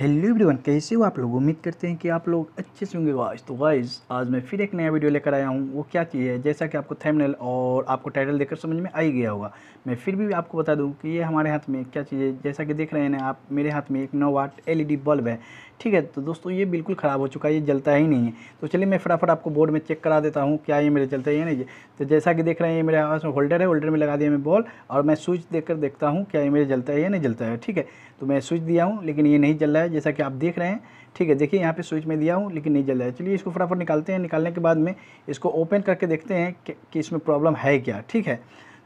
hello everyone कैसे हो आप लोग उम्मीद करते हैं कि आप लोग अच्छे से होंगे वाइज तो वाइज आज मैं फिर एक नया वीडियो लेकर आया हूँ वो क्या चीज़ है जैसा कि आपको थंबनेल और आपको टाइटल देखकर समझ में आ ही गया होगा मैं फिर भी आपको बता दूँ कि ये हमारे हाथ में क्या चीज़ है जैसा कि देख रहे हैं आप मेरे हाथ में एक नौ वाट एल बल्ब है ठीक है तो दोस्तों ये बिल्कुल ख़राब हो चुका है ये जलता ही नहीं है तो चलिए मैं फटाफट आपको बोर्ड में चेक करा देता हूँ क्या ये मेरे चलता है या नहीं तो जैसा कि देख रहे हैं ये मेरे पास में होल्डर है होल्डर में लगा दिया मैं बॉल और मैं स्विच देख देखता हूँ क्या ये मेरे जलता है या नहीं जलता है ठीक है तो मैं स्विच दिया हूँ लेकिन ये नहीं जल रहा है है जैसा कि आप देख रहे हैं ठीक है देखिए यहाँ पे स्विच में दिया हूँ लेकिन नहीं जल रहा है चलिए इसको फटाफट निकालते हैं निकालने के बाद में इसको ओपन करके देखते हैं कि, कि इसमें प्रॉब्लम है क्या ठीक है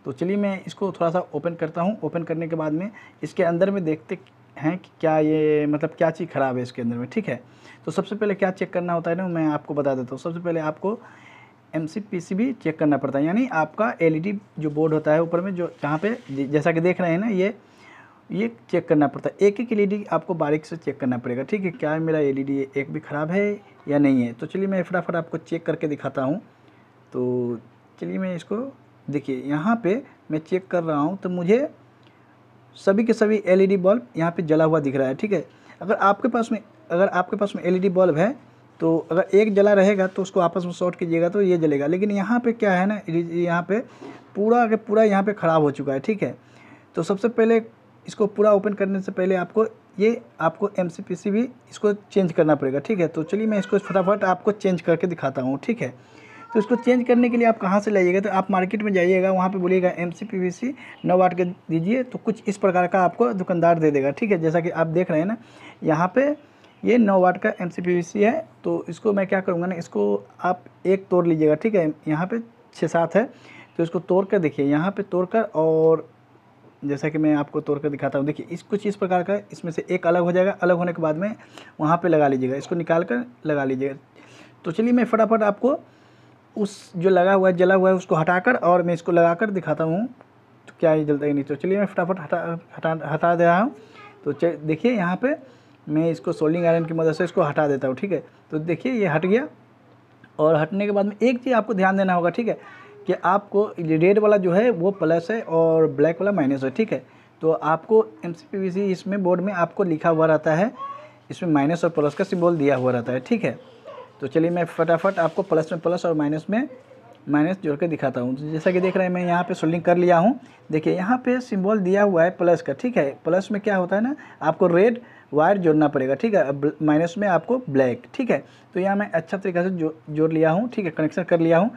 तो चलिए मैं इसको थोड़ा सा ओपन करता हूँ ओपन करने के बाद में इसके अंदर में देखते हैं कि क्या ये मतलब क्या चीज़ ख़राब है इसके अंदर में ठीक है तो सबसे पहले क्या चेक करना होता है ना मैं आपको बता देता हूँ सबसे पहले आपको एम भी चेक करना पड़ता है यानी आपका एल e जो बोर्ड होता है ऊपर में जो जहाँ पर जैसा कि देख रहे हैं ना ये ये चेक करना पड़ता है एक एक एल e आपको बारीक से चेक करना पड़ेगा ठीक है क्या मेरा एल e एक भी ख़राब है या नहीं है तो चलिए मैं फटाफट आपको चेक करके दिखाता हूँ तो चलिए मैं इसको देखिए यहाँ पे मैं चेक कर रहा हूँ तो मुझे सभी के सभी एलईडी बल्ब e यहाँ पे जला हुआ दिख रहा है ठीक है अगर आपके पास में अगर आपके पास में एलईडी बल्ब है तो अगर एक जला रहेगा तो उसको आपस में शॉर्ट कीजिएगा तो ये जलेगा लेकिन यहाँ पे क्या है ना यहाँ पे पूरा अगर पूरा यहाँ पे ख़राब हो चुका है ठीक है तो सबसे पहले इसको पूरा ओपन करने से पहले आपको ये आपको एम भी इसको चेंज करना पड़ेगा ठीक है तो चलिए मैं इसको फटाफट आपको चेंज करके दिखाता हूँ ठीक है तो इसको चेंज करने के लिए आप कहाँ से लाइएगा तो आप मार्केट में जाइएगा वहाँ पे बोलिएगा M C P V C नौ वाट के दीजिए तो कुछ इस प्रकार का आपको दुकानदार दे देगा ठीक है जैसा कि आप देख रहे हैं ना यहाँ पे ये नौ वाट का M C P V C है तो इसको मैं क्या करूँगा ना इसको आप एक तोड़ लीजिएगा ठीक है यहाँ पर छः सात है तो इसको तोड़ कर देखिए यहाँ पर तोड़ कर और जैसा कि मैं आपको तोड़ कर दिखाता हूँ देखिए इस कुछ इस प्रकार का इसमें से एक अलग हो जाएगा अलग होने के बाद में वहाँ पे लगा लीजिएगा इसको निकाल कर लगा लीजिएगा तो चलिए मैं फटाफट आपको उस जो लगा हुआ है जला हुआ है उसको हटाकर और मैं इसको लगा कर दिखाता हूँ तो क्या ये जलता है नहीं तो चलिए मैं फटाफट हटा हटा हटा दे रहा हूँ तो देखिए यहाँ पर मैं इसको सोल्डिंग आयरन की मदद से इसको हटा देता हूँ ठीक है तो देखिए ये हट गया और हटने के बाद में एक चीज़ आपको ध्यान देना होगा ठीक है कि आपको रेड वाला जो है वो प्लस है और ब्लैक वाला माइनस है ठीक है तो आपको एम इसमें बोर्ड में आपको लिखा हुआ रहता है इसमें माइनस और प्लस का सिम्बॉल दिया हुआ रहता है ठीक है तो चलिए मैं फटाफट आपको प्लस में प्लस और माइनस में माइनस जोड़ के दिखाता हूँ तो जैसा कि देख रहे हैं मैं यहाँ पे सोल्डिंग कर लिया हूँ देखिए यहाँ पे सिंबल दिया हुआ है प्लस का ठीक है प्लस में क्या होता है ना आपको रेड वायर जोड़ना पड़ेगा ठीक है माइनस में आपको ब्लैक ठीक है तो यहाँ मैं अच्छा तरीके से जो जोड़ लिया हूँ ठीक है कनेक्शन कर लिया हूँ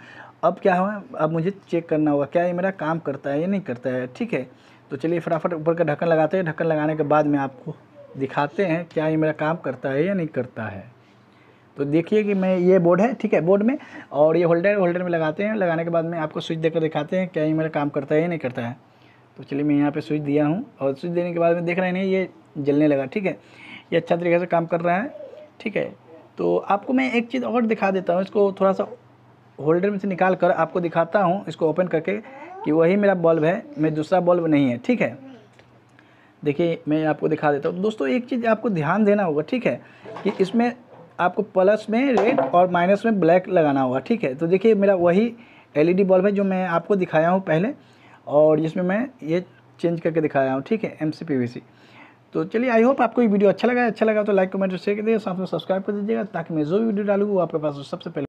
अब क्या हुआ अब मुझे चेक करना होगा क्या ये मेरा काम करता है या नहीं करता है ठीक है तो चलिए फटाफट ऊपर का ढक्कन लगाते हैं ढक्कन लगाने के बाद में आपको दिखाते हैं क्या ये मेरा काम करता है या नहीं करता है तो देखिए कि मैं ये बोर्ड है ठीक है बोर्ड में और ये होल्डर होल्डर में लगाते हैं लगाने के बाद में आपको स्विच देकर दिखाते हैं क्या ये मेरा काम करता है या नहीं करता है तो चलिए मैं यहाँ पे स्विच दिया हूँ और स्विच देने के बाद में देख रहे हैं ये जलने लगा ठीक है ये अच्छा तरीके से काम कर रहा है ठीक है तो आपको मैं एक चीज़ और दिखा देता हूँ इसको थोड़ा सा होल्डर में से निकाल कर आपको दिखाता हूँ इसको ओपन करके कि वही मेरा बल्ब है मैं दूसरा बल्ब नहीं है ठीक है देखिए मैं आपको दिखा देता हूँ दोस्तों एक चीज़ आपको ध्यान देना होगा ठीक है कि इसमें आपको प्लस में रेड और माइनस में ब्लैक लगाना होगा ठीक है तो देखिए मेरा वही एलईडी बल्ब है जो मैं आपको दिखाया हूँ पहले और जिसमें मैं ये चेंज करके दिखाया हूँ ठीक है एम सी तो चलिए आई होप आपको ये वीडियो अच्छा लगा अच्छा लगा तो लाइक कमेंट शेयर कर दीजिए साथ में सब्सक्राइब कर दीजिएगा ताकि मैं जो भी वीडियो डालूँ वो आपके पास सबसे पहले